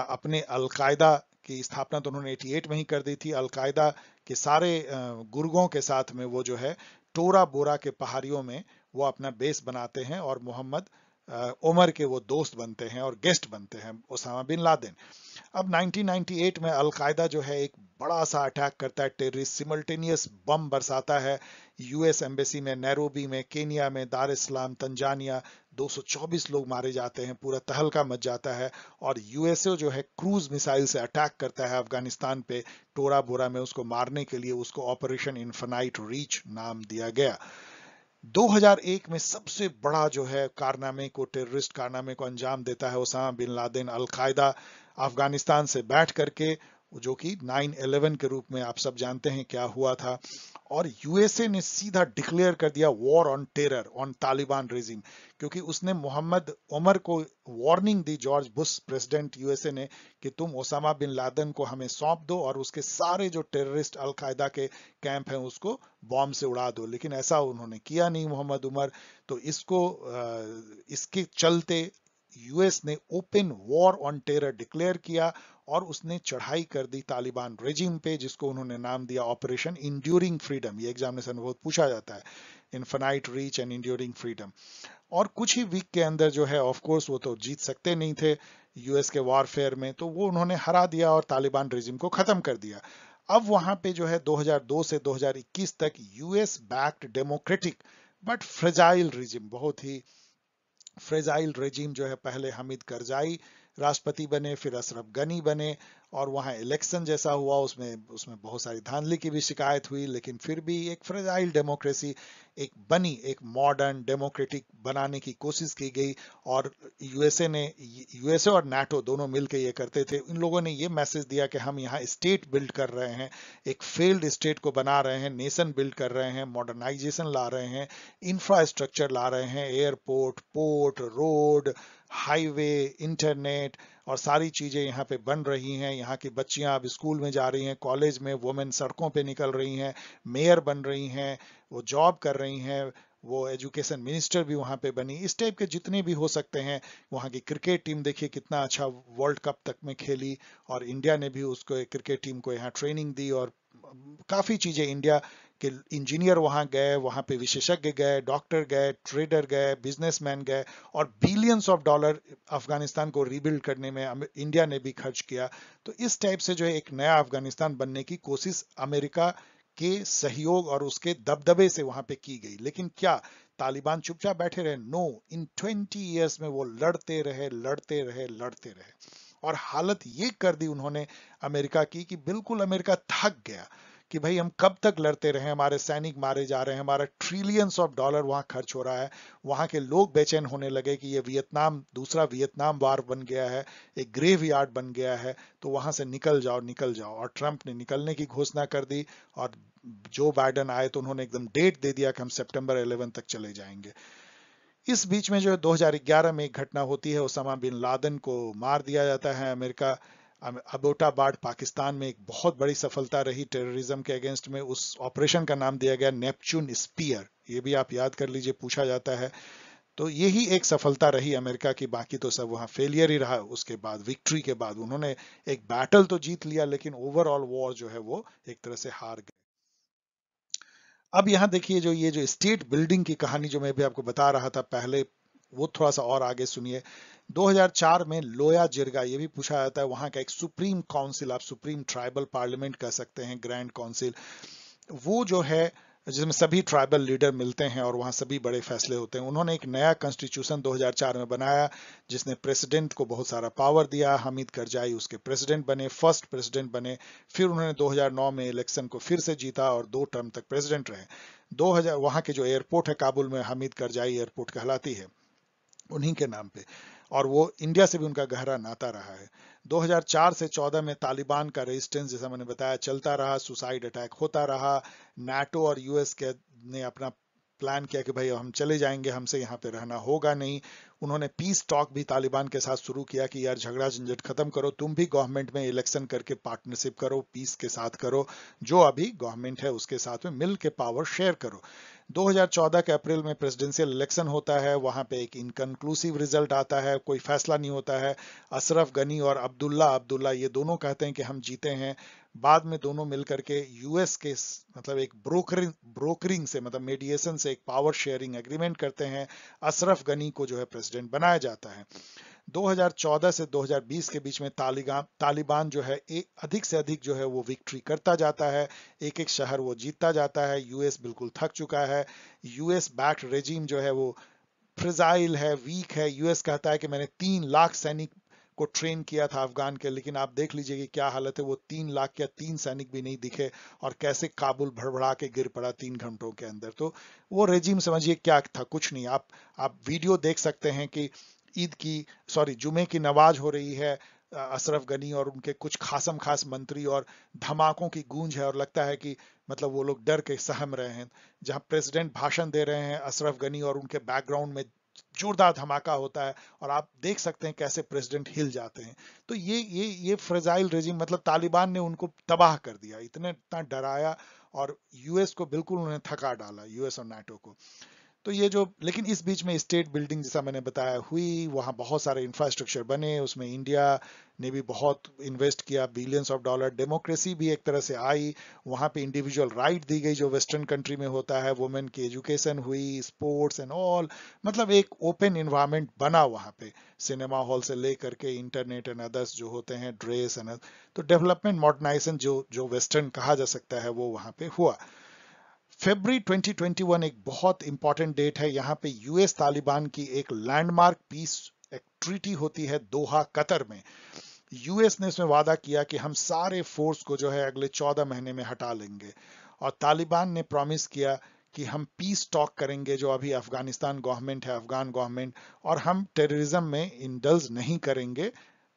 अपने अलकायदा की स्थापना तो उन्होंने 88 में ही कर दी थी अलकायदा के सारे गुर्गों के साथ में वो जो है टोरा बोरा के पहाड़ियों में वो अपना बेस बनाते हैं और मोहम्मद उमर के वो दोस्त बनते हैं और गेस्ट बनते हैं ओसामा बिन लादेन अब 1998 में अलकायदा जो है एक बड़ा सा अटैक करता है टेररिस्ट सिमल्टेनियस बम बरसाता है यूएस एम्बेसी में नैरोबी में केनिया में दार इस्लाम तंजानिया 224 लोग मारे जाते हैं पूरा तहलका मच जाता है और यूएसओ जो है क्रूज मिसाइल से अटैक करता है अफगानिस्तान पे टोरा बोरा में उसको मारने के लिए उसको ऑपरेशन इन्फेनाइट रीच नाम दिया गया 2001 में सबसे बड़ा जो है कारनामे को टेररिस्ट कारनामे को अंजाम देता है Osama bin Laden al Qaeda Afghanistan से बैठ करके जो कि 9/11 के रूप में आप सब जानते हैं क्या हुआ था और यूएसए ने सीधा डिक्लेयर कर दिया war on terror on Taliban regime क्योंकि उसने मोहम्मद उमर को वार्निंग दी जॉर्ज बुश प्रेसिडेंट यूएसए ने कि तुम ओसामा बिन लादेन को हमें सौंप दो और उसके सारे जो टेररिस्ट अलकायदा के कैंप हैं उसको बॉम्ब से उड़ा दो लेकिन ऐसा उन्होंने किया नहीं मोहम्मद उमर तो इसको इसके चलते यूएस ने open war on terror declare किया और उसने चढ़ाई कर दी तालिबान रेजिम पे जिसको उन्होंने नाम दिया ऑपरेशन इंड्यूरिंग फ्रीडम ये एग्जामिनेशन बहुत पूछा जाता है infinite reach and enduring freedom और कुछ ही वीक के अंदर जो है ऑफकोर्स वो तो जीत सकते नहीं थे यूएस के वॉरफेयर में तो वो उन्होंने हरा दिया और तालिबान रेजिम को खत्म कर दिया अब वहां पे जो है 2002 से 2021 तक US backed democratic but fragile regime बहुत ही फ्रेजाइल रेजिम जो है पहले हमिद करजाई राष्ट्रपति बने फिर अशरफ गनी बने और वहाँ इलेक्शन जैसा हुआ उसमें उसमें बहुत सारी धांधली की भी शिकायत हुई लेकिन फिर भी एक फ्रेजाइल डेमोक्रेसी एक बनी एक मॉडर्न डेमोक्रेटिक बनाने की कोशिश की गई और यूएसए ने यूएसए और नाटो दोनों मिलकर ये करते थे इन लोगों ने ये मैसेज दिया कि हम यहाँ स्टेट बिल्ड कर रहे हैं एक फेल्ड स्टेट को बना रहे हैं नेशन बिल्ड कर रहे हैं मॉडर्नाइजेशन ला रहे हैं इंफ्रास्ट्रक्चर ला रहे हैं airport port road highway internet और सारी चीज़ें यहाँ पे बन रही हैं यहाँ की बच्चियां अब स्कूल में जा रही हैं कॉलेज में वुमेन सड़कों पे निकल रही हैं मेयर बन रही हैं वो जॉब कर रही हैं वो एजुकेशन मिनिस्टर भी वहाँ पे बनी इस टाइप के जितने भी हो सकते हैं वहां की क्रिकेट टीम देखिए कितना अच्छा वर्ल्ड कप तक में खेली और इंडिया ने भी उसको क्रिकेट टीम को यहाँ ट्रेनिंग दी और काफ़ी चीज़ें इंडिया के इंजीनियर वहां गए वहां पे विशेषज्ञ गए डॉक्टर गए ट्रेडर गए बिजनेसमैन गए और बिलियंस ऑफ डॉलर अफगानिस्तान को रिबिल्ड करने में इंडिया ने भी खर्च किया तो इस टाइप से जो है एक नया अफगानिस्तान बनने की कोशिश अमेरिका के सहयोग और उसके दबदबे से वहां पे की गई लेकिन क्या तालिबान चुपचाप बैठे रहे नो इन ट्वेंटी ईयर्स में वो लड़ते रहे लड़ते रहे लड़ते रहे और हालत ये कर दी उन्होंने अमेरिका की कि बिल्कुल अमेरिका थक गया कि भाई हम कब तक लड़ते रहे हमारे सैनिक मारे जा रहे हैं हमारा ट्रिलियंस ऑफ डॉलर वहां खर्च हो रहा है वहां के लोग बेचैन होने लगे कि ये वियतनाम दूसरा वियतनाम वार बन गया है एक ग्रेव यार्ड बन गया है तो वहां से निकल जाओ निकल जाओ और ट्रंप ने निकलने की घोषणा कर दी और जो बाइडन आए तो उन्होंने एकदम डेट दे दिया कि हम सेप्टेम्बर इलेवन तक चले जाएंगे इस बीच में जो 2011 में एक घटना होती है ओसामा बिन लादन को मार दिया जाता है अमेरिका अबोटाबाद पाकिस्तान में एक बहुत बड़ी सफलता रही टेररिज्म के अगेंस्ट में उस ऑपरेशन का नाम दिया गया नेपच्यून स्पीयर ये भी आप याद कर लीजिए पूछा जाता है तो यही एक सफलता रही अमेरिका की बाकी तो सब वहां फेलियर ही रहा उसके बाद विक्ट्री के बाद उन्होंने एक बैटल तो जीत लिया लेकिन ओवरऑल वॉर जो है वो एक तरह से हार गए अब यहाँ देखिए जो ये जो स्टेट बिल्डिंग की कहानी जो मैं भी आपको बता रहा था पहले वो थोड़ा सा और आगे सुनिए 2004 में लोया जिरगा ये भी पूछा जाता है वहां का एक सुप्रीम काउंसिल आप सुप्रीम ट्राइबल पार्लियामेंट कह सकते हैं ग्रैंड काउंसिल वो जो है जिसमें सभी ट्राइबल लीडर मिलते हैं और वहाँ सभी बड़े फैसले होते हैं उन्होंने एक नया कॉन्स्टिट्यूशन 2004 में बनाया जिसने प्रेसिडेंट को बहुत सारा पावर दिया हमीद करजाई उसके प्रेसिडेंट बने फर्स्ट प्रेसिडेंट बने फिर उन्होंने 2009 में इलेक्शन को फिर से जीता और दो टर्म तक प्रेसिडेंट रहे दो वहां के जो एयरपोर्ट है काबुल में हमीद करजाई एयरपोर्ट कहलाती है उन्हीं के नाम पे और वो इंडिया से भी उनका गहरा नाता रहा है 2004 से 14 में तालिबान का रेजिस्टेंस जैसा मैंने बताया चलता रहा सुसाइड अटैक होता रहा नाटो और यूएस के ने अपना प्लान किया कि भाई हम चले जाएंगे हमसे यहाँ पे रहना होगा नहीं उन्होंने पीस टॉक भी तालिबान के साथ शुरू किया कि यार झगड़ा झंझट खत्म करो तुम भी गवर्नमेंट में इलेक्शन करके पार्टनरशिप करो पीस के साथ करो जो अभी गवर्नमेंट है उसके साथ में मिल के पावर शेयर करो 2014 के अप्रैल में प्रेसिडेंशियल इलेक्शन होता है वहां पे एक इनकनक्लूसिव रिजल्ट आता है कोई फैसला नहीं होता है अशरफ गनी और अब्दुल्ला अब्दुल्ला ये दोनों कहते हैं कि हम जीते हैं बाद में दोनों मिलकर के यूएस के मतलब एक ब्रोकरिंग ब्रोकरिंग से मतलब मेडिएशन से एक पावर शेयरिंग एग्रीमेंट करते हैं अशरफ गनी को जो है प्रेसिडेंट बनाया जाता है 2014 से 2020 के बीच में तालिबान जो है एक अधिक से अधिक जो है वो विक्ट्री करता जाता है एक एक शहर वो जीतता जाता है यूएस बिल्कुल थक चुका है यूएस बैक्ड रेजीम जो है वो फ्रिजाइल है वीक है यूएस कहता है कि मैंने तीन लाख सैनिक को ट्रेन किया था अफगान के लेकिन आप देख लीजिए कि क्या हालत है वो तीन लाख या तीन सैनिक भी नहीं दिखे और कैसे काबुल भड़बड़ा के गिर पड़ा तीन घंटों के अंदर तो वो रेजीम समझिए क्या था कुछ नहीं आप आप वीडियो देख सकते हैं कि ईद की सॉरी जुमे की नवाज हो रही है अशरफ गनी और उनके कुछ खासम खास मंत्री और धमाकों की गूंज है और लगता है कि मतलब वो लोग डर के सहम रहे हैं जहां प्रेसिडेंट भाषण दे रहे हैं अशरफ गनी और उनके बैकग्राउंड में जोरदार धमाका होता है और आप देख सकते हैं कैसे प्रेसिडेंट हिल जाते हैं तो ये ये ये फ्रेजाइल रेजिम मतलब तालिबान ने उनको तबाह कर दिया इतने इतना डराया और यूएस को बिल्कुल उन्हें थका डाला यूएस और नाटो को तो ये जो लेकिन इस बीच में स्टेट बिल्डिंग जैसा मैंने बताया हुई वहां बहुत सारे इंफ्रास्ट्रक्चर बने उसमें इंडिया ने भी बहुत इन्वेस्ट किया बिलियंस ऑफ डॉलर डेमोक्रेसी भी एक तरह से आई वहां पे इंडिविजुअल राइट दी गई जो वेस्टर्न कंट्री में होता है वुमेन की एजुकेशन हुई स्पोर्ट्स एंड ऑल मतलब एक ओपन इन्वायरमेंट बना वहां पे सिनेमा हॉल से लेकर के इंटरनेट एंड अदर्स जो होते हैं ड्रेस एंड तो डेवलपमेंट मॉडर्नाइजेशन जो जो वेस्टर्न कहा जा सकता है वो वहां पे हुआ फेबरी 2021 एक बहुत इंपॉर्टेंट डेट है यहाँ पे यूएस तालिबान की एक लैंडमार्क पीस एक ट्रीटी होती है दोहा कतर में यूएस ने इसमें वादा किया कि हम सारे फोर्स को जो है अगले 14 महीने में हटा लेंगे और तालिबान ने प्रॉमिस किया कि हम पीस टॉक करेंगे जो अभी अफगानिस्तान गवर्नमेंट है अफगान गवर्नमेंट और हम टेररिज्म में इंडल्ज नहीं करेंगे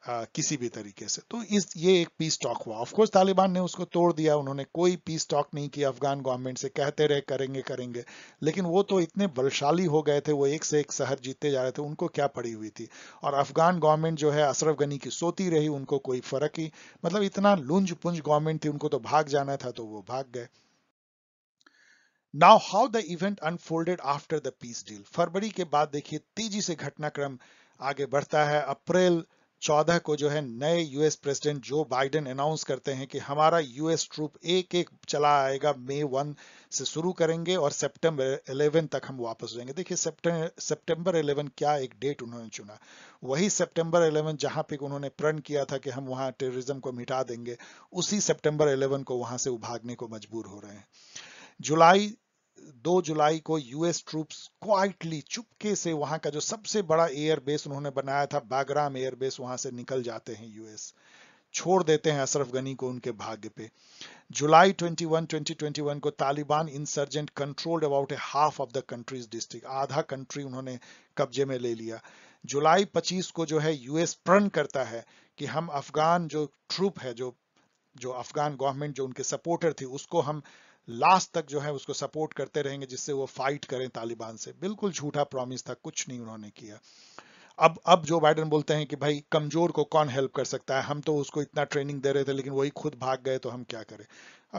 आ, किसी भी तरीके से तो इस ये एक पीस टॉक हुआ ऑफकोर्स तालिबान ने उसको तोड़ दिया उन्होंने कोई पीस टॉक नहीं किया अफगान गवर्नमेंट से कहते रहे करेंगे करेंगे लेकिन वो तो इतने बलशाली हो गए थे वो एक से एक शहर जीतते जा रहे थे उनको क्या पड़ी हुई थी और अफगान गवर्नमेंट जो है अशरफ गनी की सोती रही उनको कोई फर्क ही मतलब इतना लुंज पुंज गवर्नमेंट थी उनको तो भाग जाना था तो वो भाग गए now how the event unfolded after the peace deal फरवरी के बाद देखिए तेजी से घटनाक्रम आगे बढ़ता है अप्रैल चौदह को जो है नए US president Joe Biden announce करते हैं कि हमारा यूएस ट्रूप एक एक चला आएगा मई वन से शुरू करेंगे और सितंबर 11 तक हम वापस जाएंगे देखिए सितंबर 11 क्या एक डेट उन्होंने चुना वही सितंबर 11 जहां पे उन्होंने प्रण किया था कि हम वहां टेररिज्म को मिटा देंगे उसी सेप्टेम्बर इलेवन को वहां से उभागने को मजबूर हो रहे हैं जुलाई दो जुलाई को यूएस ट्रूप्स क्वाइटली चुपके से वहां का जो सबसे बड़ा एयर बेस उन्होंने बनाया था बागराम एयर बेस वहां से निकल जाते हैं यूएस छोड़ देते हैं अशरफ गनी को उनके भाग्य पे जुलाई 21, 2021 को Taliban insurgent controlled about a half of the countries district आधा कंट्री उन्होंने कब्जे में ले लिया जुलाई 25 को जो है यूएस प्रण करता है कि हम अफगान जो ट्रूप है जो जो अफगान गवर्नमेंट जो उनके सपोर्टर थे उसको हम लास्ट तक जो है उसको सपोर्ट करते रहेंगे जिससे वो फाइट करें तालिबान से बिल्कुल झूठा प्रॉमिस था कुछ नहीं उन्होंने किया अब अब जो बाइडन बोलते हैं कि भाई कमजोर को कौन हेल्प कर सकता है हम तो उसको इतना ट्रेनिंग दे रहे थे लेकिन वही खुद भाग गए तो हम क्या करें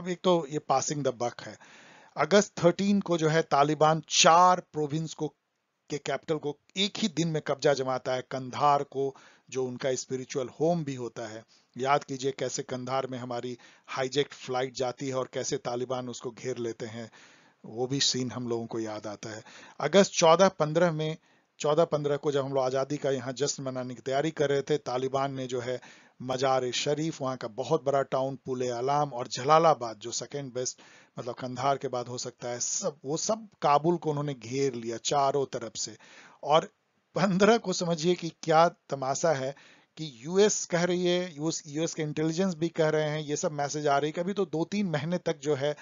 अब एक तो ये पासिंग द बक है अगस्त थर्टीन को जो है तालिबान चार प्रोविंस को के कैपिटल को एक ही दिन में कब्जा जमाता है कंधार को जो उनका स्पिरिचुअल होम भी होता है याद कीजिए कैसे कंधार में हमारी हाईजेक फ्लाइट जाती है और कैसे तालिबान उसको घेर लेते हैं वो भी सीन हम लोगों को याद आता है अगस्त चौदह पंद्रह में चौदह पंद्रह को जब हम लोग आज़ादी का यहाँ जश्न मनाने की तैयारी कर रहे थे तालिबान ने जो है मजार शरीफ वहाँ का बहुत बड़ा टाउन पुल अलाम और जलालाबाद जो सेकेंड बेस्ट मतलब कंधार के बाद हो सकता है सब वो सब काबुल को उन्होंने घेर लिया चारों तरफ से और पंद्रह को समझिए कि क्या तमाशा है कि यूएस कह रही है यूएस यूएस के इंटेलिजेंस भी कह रहे हैं ये सब मैसेज आ रही है कभी तो दो तीन महीने तक जो है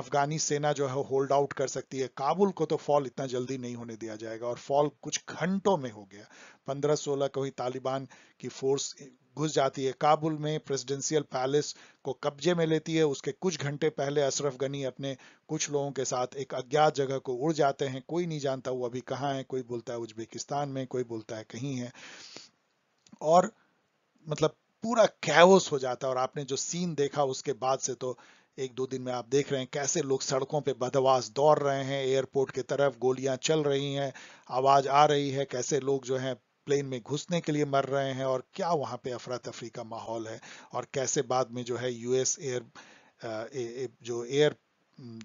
अफगानी सेना जो है होल्ड आउट कर सकती है काबुल को तो फॉल इतना जल्दी नहीं होने दिया जाएगा और फॉल कुछ घंटों में हो गया 15-16 को ही तालिबान की फोर्स घुस जाती है काबुल में प्रेसिडेंशियल पैलेस को कब्जे में लेती है उसके कुछ घंटे पहले अशरफ गनी अपने कुछ लोगों के साथ एक अज्ञात जगह को उड़ जाते हैं कोई नहीं जानता वो अभी कहाँ है कोई बोलता है उज्बेकिस्तान में कोई बोलता है कहीं है और मतलब पूरा कैवस हो जाता है और आपने जो सीन देखा उसके बाद से तो एक दो दिन में आप देख रहे हैं कैसे लोग सड़कों पे बदवास दौड़ रहे हैं एयरपोर्ट की तरफ गोलियां चल रही हैं आवाज़ आ रही है कैसे लोग जो हैं प्लेन में घुसने के लिए मर रहे हैं और क्या वहाँ पे अफरा तफरी का माहौल है और कैसे बाद में जो है यूएस एयर जो एयर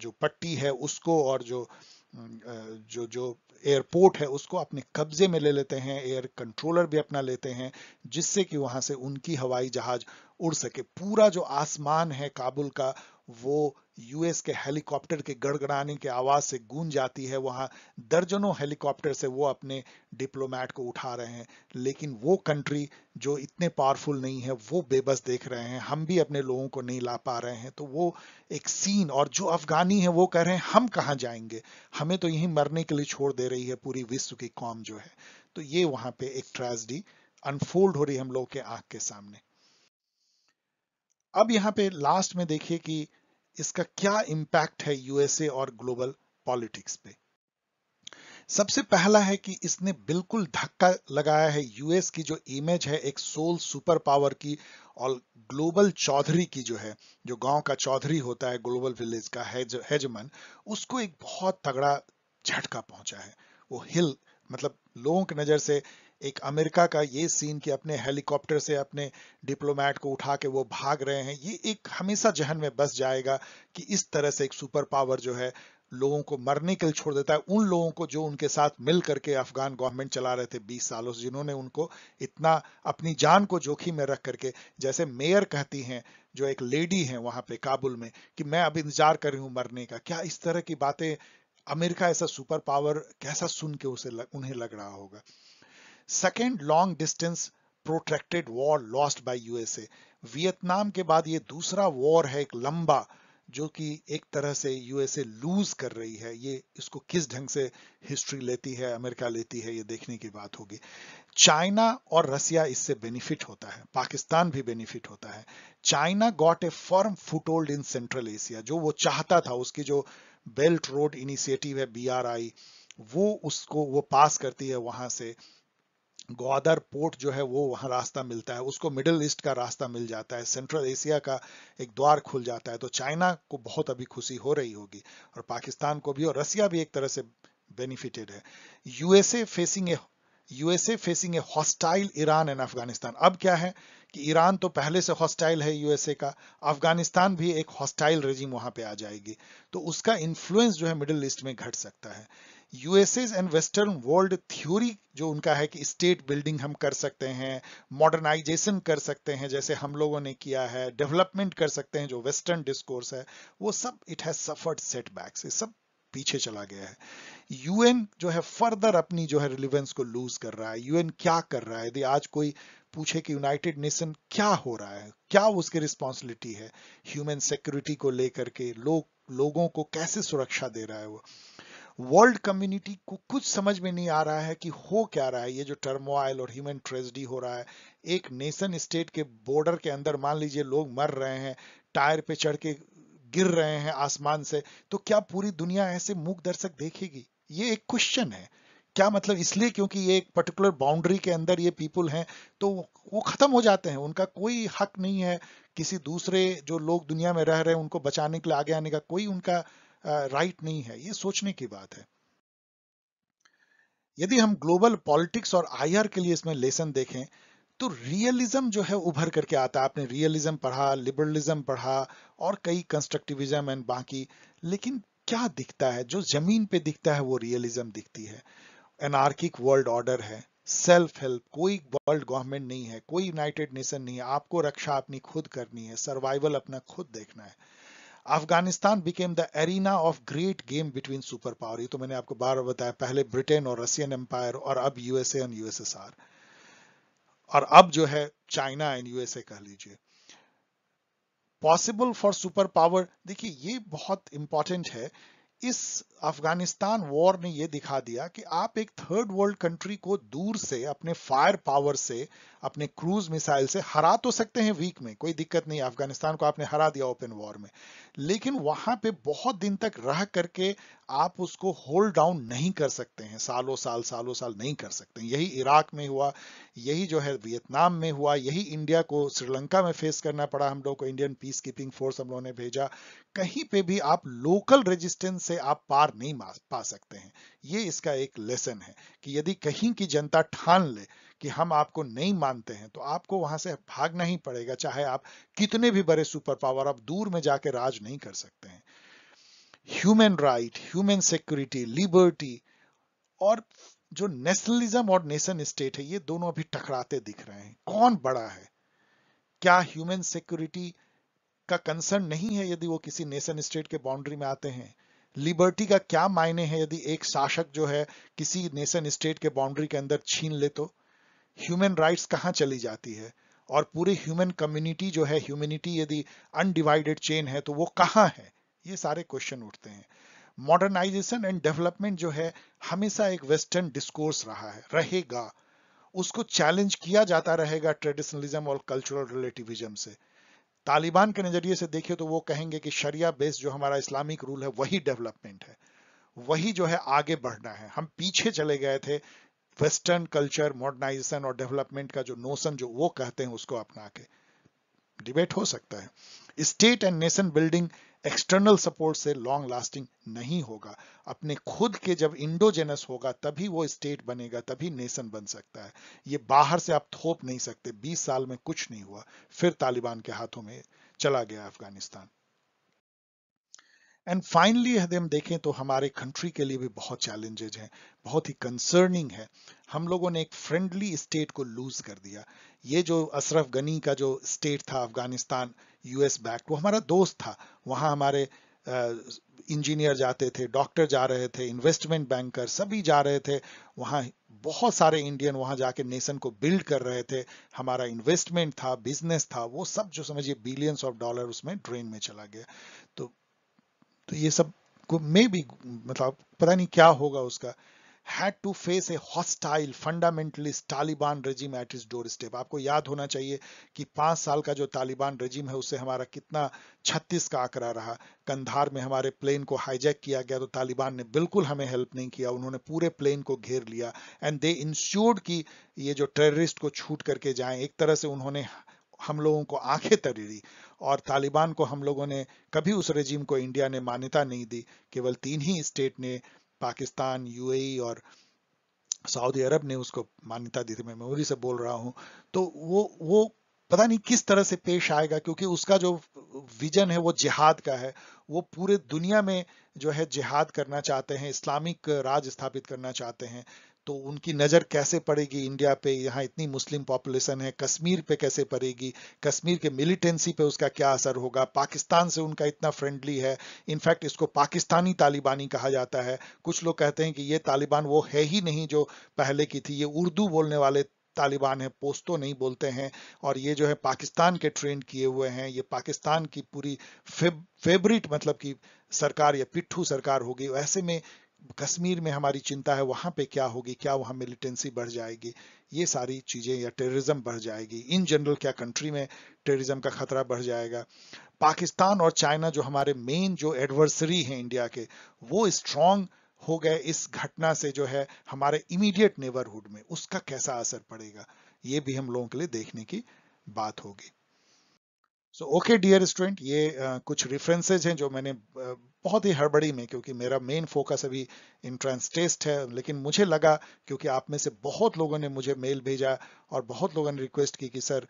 जो पट्टी है उसको और जो जो जो एयरपोर्ट है उसको अपने कब्जे में ले लेते हैं एयर कंट्रोलर भी अपना लेते हैं जिससे कि वहां से उनकी हवाई जहाज उड़ सके पूरा जो आसमान है काबुल का वो यूएस के हेलीकॉप्टर के गड़गड़ाने की आवाज से गूंज जाती है वहां दर्जनों हेलीकॉप्टर से वो अपने डिप्लोमैट को उठा रहे हैं लेकिन वो कंट्री जो इतने पावरफुल नहीं है वो बेबस देख रहे हैं हम भी अपने लोगों को नहीं ला पा रहे हैं तो वो एक सीन और जो अफगानी है वो कह रहे हैं हम कहाँ जाएंगे हमें तो यही मरने के लिए छोड़ दे रही है पूरी विश्व की कौम जो है तो ये वहां पे एक ट्रेजडी अनफोल्ड हो रही है हम लोगों के आंख के सामने अब यहाँ पे लास्ट में देखिए कि इसका क्या इंपैक्ट है यूएसए और ग्लोबल पॉलिटिक्स पे सबसे पहला है कि इसने बिल्कुल धक्का लगाया है यूएस की जो इमेज है एक सोल सुपर पावर की और ग्लोबल चौधरी की जो है जो गांव का चौधरी होता है ग्लोबल विलेज का हेज, हेजमन उसको एक बहुत तगड़ा झटका पहुंचा है वो हिल मतलब लोगों की नज़र से एक अमेरिका का ये सीन कि अपने हेलीकॉप्टर से अपने डिप्लोमेट को उठा के वो भाग रहे हैं ये एक हमेशा जहन में बस जाएगा कि इस तरह से एक सुपर पावर जो है लोगों को मरने के लिए छोड़ देता है उन लोगों को जो उनके साथ मिल करके अफगान गवर्नमेंट चला रहे थे 20 सालों से जिन्होंने उनको इतना अपनी जान को जोखिम में रख करके जैसे मेयर कहती हैं जो एक लेडी है वहां पे काबुल में कि मैं अब इंतजार कर रही हूं मरने का क्या इस तरह की बातें अमेरिका ऐसा सुपर पावर कैसा सुन के उसे लग, उन्हें लग रहा होगा second long distance protracted war lost by USA Vietnam के बाद ये दूसरा वॉर है एक लंबा जो कि एक तरह से यूएसए लूज कर रही है ये इसको किस ढंग से हिस्ट्री लेती है अमेरिका लेती है ये देखने की बात होगी चाइना और रसिया इससे बेनिफिट होता है पाकिस्तान भी बेनिफिट होता है China got a firm foothold in central Asia जो वो चाहता था उसकी जो बेल्ट रोड इनिशिएटिव है बीआरआई वो उसको वो पास करती है वहां से ग्वादर पोर्ट जो है वो वहां रास्ता मिलता है उसको मिडिल ईस्ट का रास्ता मिल जाता है सेंट्रल एशिया का एक द्वार खुल जाता है तो चाइना को बहुत अभी खुशी हो रही होगी और पाकिस्तान को भी और रसिया भी एक तरह से बेनिफिटेड है USA facing a USA facing a hostile Iran and Afghanistan अब क्या है कि ईरान तो पहले से हॉस्टाइल है यूएसए का अफगानिस्तान भी एक हॉस्टाइल रेजिम वहां पे आ जाएगी तो उसका इन्फ्लुएंस जो है मिडिल ईस्ट में घट सकता है USA's and western world theory जो उनका है कि स्टेट बिल्डिंग हम कर सकते हैं मॉडर्नाइजेशन कर सकते हैं जैसे हम लोगों ने किया है डेवलपमेंट कर सकते हैं जो वेस्टर्न डिस्कोर्स है वो सब इट हैज सफर्ड सेटबैक्स ये सब पीछे चला गया है यूएन जो है फर्दर अपनी जो है रिलीवेंस को लूज कर रहा है यूएन क्या कर रहा है यदि आज कोई पूछे कि यूनाइटेड नेशन क्या हो रहा है क्या उसकी रिस्पॉन्सिबिलिटी है ह्यूमन सिक्योरिटी को लेकर के लोग लोगों को कैसे सुरक्षा दे रहा है वो वर्ल्ड कम्युनिटी को कुछ समझ में नहीं आ रहा है कि हो क्या रहा है ये जो टर्मोइल और ह्यूमन ट्रेजिडी हो रहा है एक नेशन स्टेट के बॉर्डर के अंदर मान लीजिए लोग मर रहे हैं टायर पे चढ़ के गिर रहे हैं आसमान से तो क्या पूरी दुनिया ऐसे मूक दर्शक देखेगी ये एक क्वेश्चन है क्या मतलब इसलिए क्योंकि ये एक पर्टिकुलर बाउंड्री के अंदर ये पीपल हैं तो वो खत्म हो जाते हैं उनका कोई हक नहीं है किसी दूसरे जो लोग दुनिया में रह रहे हैं उनको बचाने के लिए आगे आने का कोई उनका राइट नहीं है ये सोचने की बात है यदि हम ग्लोबल पॉलिटिक्स और आईआर के लिए इसमें लेसन देखें तो रियलिज्म जो है उभर करके आता है आपने रियलिज्म पढ़ा लिबरलिज्म पढ़ा और कई कंस्ट्रक्टिविज्म एंड बाकी लेकिन क्या दिखता है जो जमीन पे दिखता है वो रियलिज्म दिखती है एनार्किक वर्ल्ड ऑर्डर है सेल्फ हेल्प कोई वर्ल्ड गवर्नमेंट नहीं है कोई यूनाइटेड नेशन नहीं है आपको रक्षा अपनी खुद करनी है सर्वाइवल अपना खुद देखना है Afghanistan became the arena of great game between super power ये तो मैंने आपको बार बार बताया पहले ब्रिटेन और रशियन एम्पायर और अब यूएसए एंड यूएसएसआर और अब जो है चाइना एंड यूएसए कह लीजिए पॉसिबल फॉर सुपर पावर देखिए ये बहुत इंपॉर्टेंट है इस अफगानिस्तान वॉर ने ये दिखा दिया कि आप एक थर्ड वर्ल्ड कंट्री को दूर से अपने फायर पावर से अपने क्रूज मिसाइल से हरा तो सकते हैं वीक में कोई दिक्कत नहीं अफगानिस्तान को आपने हरा दिया ओपन वॉर में लेकिन वहां पे बहुत दिन तक रह करके आप उसको होल्ड डाउन नहीं कर सकते हैं सालों साल सालों साल नहीं कर सकते हैं यही इराक में हुआ यही जो है वियतनाम में हुआ यही इंडिया को श्रीलंका में फेस करना पड़ा हम लोग को इंडियन पीस कीपिंग फोर्स हम लोगों ने भेजा कहीं पे भी आप लोकल रेजिस्टेंस से आप पार नहीं पा सकते हैं ये इसका एक लेसन है कि यदि कहीं की जनता ठान ले कि हम आपको नहीं मानते हैं तो आपको वहां से भागना ही पड़ेगा चाहे आप कितने भी बड़े सुपर पावर आप दूर में जाके राज नहीं कर सकते हैं human right human security liberty और जो नेशनलिज्म और नेशन स्टेट है ये दोनों अभी टकराते दिख रहे हैं कौन बड़ा है क्या ह्यूमन सिक्योरिटी का कंसर्न नहीं है यदि वो किसी नेशन स्टेट के बाउंड्री में आते हैं लिबर्टी का क्या मायने है यदि एक शासक जो है किसी नेशन स्टेट के बाउंड्री के अंदर छीन ले तो ह्यूमन राइट्स कहाँ चली जाती है और पूरी ह्यूमन कम्युनिटी जो है ह्यूमिनिटी यदि अनडिवाइडेड चेन है तो वो कहाँ है ये सारे क्वेश्चन उठते हैं मॉडर्नाइजेशन एंड डेवलपमेंट जो है हमेशा एक वेस्टर्न डिस्कोर्स रहा है रहेगा उसको चैलेंज किया जाता रहेगा ट्रेडिशनलिज्म और कल्चरल रिलेटिविज्म से तालिबान के नज़रिए से देखिए तो वो कहेंगे कि शरिया बेस्ड जो हमारा इस्लामिक रूल है वही डेवलपमेंट है वही जो है आगे बढ़ना है हम पीछे चले गए थे वेस्टर्न कल्चर मॉडर्नाइजेशन और डेवलपमेंट का जो नोशन जो वो कहते हैं उसको अपना के डिबेट हो सकता है state and nation building external support से लॉन्ग लास्टिंग नहीं होगा अपने खुद के जब इंडोजेनस होगा तभी वो स्टेट बनेगा तभी नेशन बन सकता है ये बाहर से आप थोप नहीं सकते 20 साल में कुछ नहीं हुआ फिर तालिबान के हाथों में चला गया अफगानिस्तान एंड फाइनली यदि हम देखें तो हमारे कंट्री के लिए भी बहुत चैलेंजेज हैं बहुत ही कंसर्निंग है हम लोगों ने एक फ्रेंडली स्टेट को लूज कर दिया ये जो अशरफ गनी का जो स्टेट था अफगानिस्तान यूएस बैक वो हमारा दोस्त था वहाँ हमारे इंजीनियर जाते थे डॉक्टर जा रहे थे इन्वेस्टमेंट बैंकर सभी जा रहे थे वहाँ बहुत सारे इंडियन वहाँ जाके नेशन को बिल्ड कर रहे थे हमारा इन्वेस्टमेंट था बिजनेस था वो सब जो समझिए बिलियंस ऑफ डॉलर उसमें ड्रेन में चला गया तो तो ये सब मे भी मतलब पता नहीं क्या होगा उसका had to face a hostile fundamentalist Taliban regime at its doorstep आपको याद होना चाहिए कि पांच साल का जो तालिबान रजीम है उससे हमारा कितना छत्तीस का आंकड़ा रहा कंधार में हमारे प्लेन को हाईजैक किया गया तो तालिबान ने बिल्कुल हमें हेल्प नहीं किया उन्होंने पूरे प्लेन को घेर लिया एंड दे इंश्योर्ड कि ये जो टेररिस्ट को छूट करके जाए एक तरह से उन्होंने हम लोगों को आंखें तरी और तालिबान को हम लोगों ने कभी उस रजीम को इंडिया ने मान्यता नहीं दी केवल तीन ही स्टेट ने पाकिस्तान यूएई e और सऊदी अरब ने उसको मान्यता दी थी मैं मेमोरी से बोल रहा हूँ तो वो वो पता नहीं किस तरह से पेश आएगा क्योंकि उसका जो विजन है वो जिहाद का है वो पूरे दुनिया में जो है जिहाद करना चाहते हैं इस्लामिक राज स्थापित करना चाहते हैं तो उनकी नज़र कैसे पड़ेगी इंडिया पे यहाँ इतनी मुस्लिम पॉपुलेशन है कश्मीर पे कैसे पड़ेगी कश्मीर के मिलिटेंसी पे उसका क्या असर होगा पाकिस्तान से उनका इतना फ्रेंडली है इनफैक्ट इसको पाकिस्तानी तालिबानी कहा जाता है कुछ लोग कहते हैं कि ये तालिबान वो है ही नहीं जो पहले की थी ये उर्दू बोलने वाले तालिबान है पोस्तो नहीं बोलते हैं और ये जो है पाकिस्तान के ट्रेंड किए हुए हैं ये पाकिस्तान की पूरी फेवरेट मतलब की सरकार या पिट्ठू सरकार होगी ऐसे में कश्मीर में हमारी चिंता है वहां पे क्या होगी क्या वहां मिलिटेंसी बढ़ जाएगी ये सारी चीज़ें या टेररिज्म बढ़ जाएगी इन जनरल क्या कंट्री में टेररिज्म का खतरा बढ़ जाएगा पाकिस्तान और चाइना जो हमारे मेन जो एडवर्सरी हैं इंडिया के वो स्ट्रांग हो गए इस घटना से जो है हमारे इमीडिएट नेबरहुड में उसका कैसा असर पड़ेगा ये भी हम लोगों के लिए देखने की बात होगी सो ओके डियर स्टूडेंट ये uh, कुछ रेफरेंसेज हैं जो मैंने uh, बहुत ही हड़बड़ी में क्योंकि मेरा मेन फोकस अभी इंट्रेंस टेस्ट है लेकिन मुझे लगा क्योंकि आप में से बहुत लोगों ने मुझे मेल भेजा और बहुत लोगों ने रिक्वेस्ट की कि सर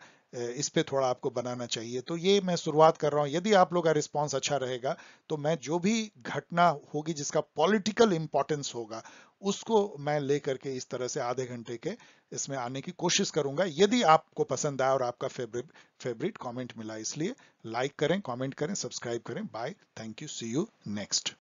इस पे थोड़ा आपको बनाना चाहिए तो ये मैं शुरुआत कर रहा हूँ यदि आप लोग का रिस्पॉन्स अच्छा रहेगा तो मैं जो भी घटना होगी जिसका पॉलिटिकल इंपॉर्टेंस होगा उसको मैं लेकर के इस तरह से आधे घंटे के इसमें आने की कोशिश करूंगा यदि आपको पसंद आया और आपका फेवरेट फेवरेट कमेंट मिला इसलिए लाइक करें कमेंट करें सब्सक्राइब करें bye thank you see you next